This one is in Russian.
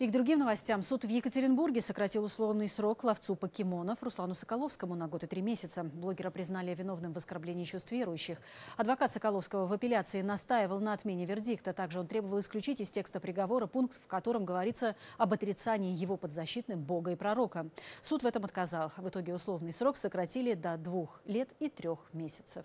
И к другим новостям. Суд в Екатеринбурге сократил условный срок ловцу покемонов Руслану Соколовскому на год и три месяца. Блогера признали виновным в оскорблении чувств верующих. Адвокат Соколовского в апелляции настаивал на отмене вердикта. Также он требовал исключить из текста приговора пункт, в котором говорится об отрицании его подзащитным Бога и пророка. Суд в этом отказал. В итоге условный срок сократили до двух лет и трех месяцев.